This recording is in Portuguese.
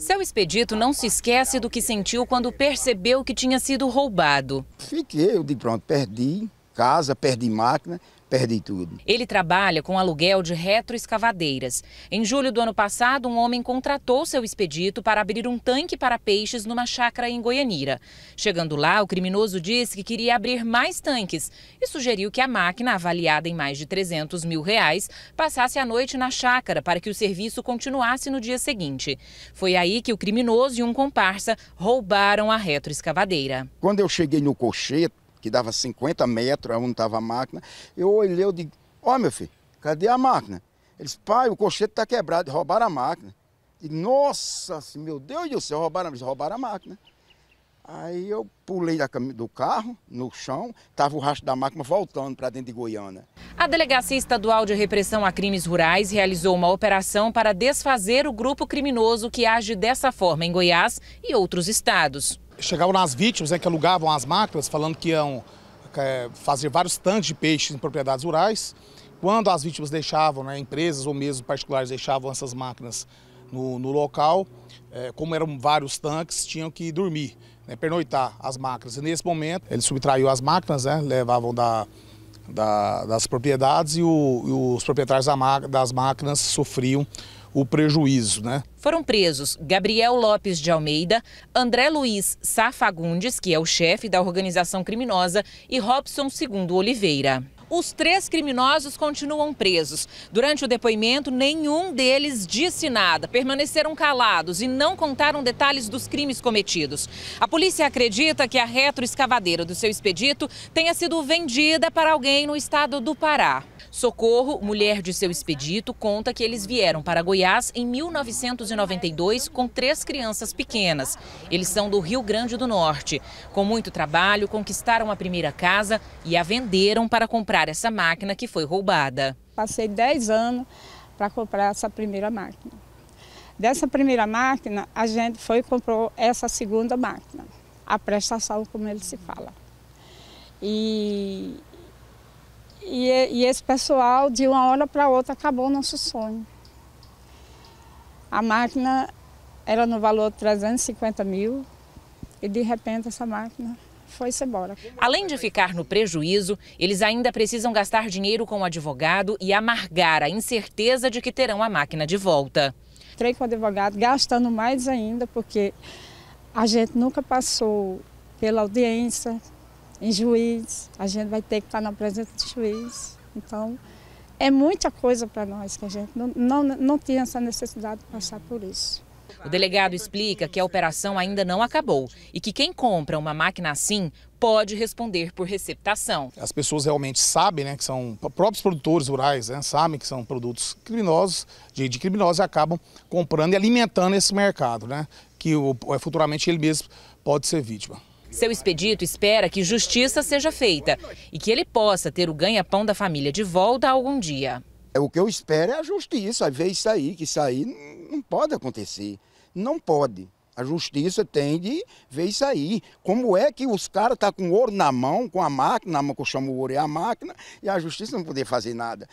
Seu Expedito não se esquece do que sentiu quando percebeu que tinha sido roubado. Fiquei, eu de pronto, perdi casa, perdi máquina, perdi tudo. Ele trabalha com aluguel de retroescavadeiras. Em julho do ano passado, um homem contratou seu expedito para abrir um tanque para peixes numa chácara em Goianira. Chegando lá, o criminoso disse que queria abrir mais tanques e sugeriu que a máquina, avaliada em mais de 300 mil reais, passasse a noite na chácara para que o serviço continuasse no dia seguinte. Foi aí que o criminoso e um comparsa roubaram a retroescavadeira. Quando eu cheguei no cocheto, que dava 50 metros, onde estava a máquina. Eu olhei, eu digo, ó oh, meu filho, cadê a máquina? Eles, pai, o cochete está quebrado, roubaram a máquina. E, nossa, meu Deus do céu, roubaram, roubaram a máquina. Aí eu pulei do carro, no chão, estava o rastro da máquina voltando para dentro de Goiânia. A Delegacia Estadual de Repressão a Crimes Rurais realizou uma operação para desfazer o grupo criminoso que age dessa forma em Goiás e outros estados. Chegavam nas vítimas né, que alugavam as máquinas, falando que iam é, fazer vários tanques de peixes em propriedades rurais. Quando as vítimas deixavam, né, empresas ou mesmo particulares deixavam essas máquinas no, no local, é, como eram vários tanques, tinham que dormir, né, pernoitar as máquinas. E nesse momento, ele subtraiu as máquinas, né, levavam da, da, das propriedades e, o, e os proprietários da, das máquinas sofriam o prejuízo, né? Foram presos Gabriel Lopes de Almeida, André Luiz Safagundes, que é o chefe da organização criminosa, e Robson Segundo Oliveira. Os três criminosos continuam presos. Durante o depoimento, nenhum deles disse nada, permaneceram calados e não contaram detalhes dos crimes cometidos. A polícia acredita que a retroescavadeira do seu expedito tenha sido vendida para alguém no estado do Pará. Socorro, mulher de seu expedito, conta que eles vieram para Goiás em 1992 com três crianças pequenas. Eles são do Rio Grande do Norte. Com muito trabalho, conquistaram a primeira casa e a venderam para comprar comprar essa máquina que foi roubada. Passei 10 anos para comprar essa primeira máquina. Dessa primeira máquina, a gente foi e comprou essa segunda máquina, a prestação, como ele se fala. E, e, e esse pessoal, de uma hora para outra, acabou o nosso sonho. A máquina era no valor de 350 mil e, de repente, essa máquina foi-se embora. É Além de ficar no prejuízo, eles ainda precisam gastar dinheiro com o advogado e amargar a incerteza de que terão a máquina de volta. Entrei com o advogado gastando mais ainda, porque a gente nunca passou pela audiência, em juiz, a gente vai ter que estar na presença do juiz. Então, é muita coisa para nós que a gente não, não, não tinha essa necessidade de passar por isso. O delegado explica que a operação ainda não acabou e que quem compra uma máquina assim pode responder por receptação. As pessoas realmente sabem né, que são próprios produtores rurais, né, sabem que são produtos criminosos, de, de criminosos, e acabam comprando e alimentando esse mercado, né, que o, é, futuramente ele mesmo pode ser vítima. Seu expedito espera que justiça seja feita e que ele possa ter o ganha-pão da família de volta algum dia. É o que eu espero é a justiça, é ver isso aí, que isso aí não pode acontecer. Não pode. A justiça tem de ver isso aí. Como é que os caras estão tá com ouro na mão, com a máquina, na mão que eu chamo ouro é a máquina, e a justiça não poder fazer nada.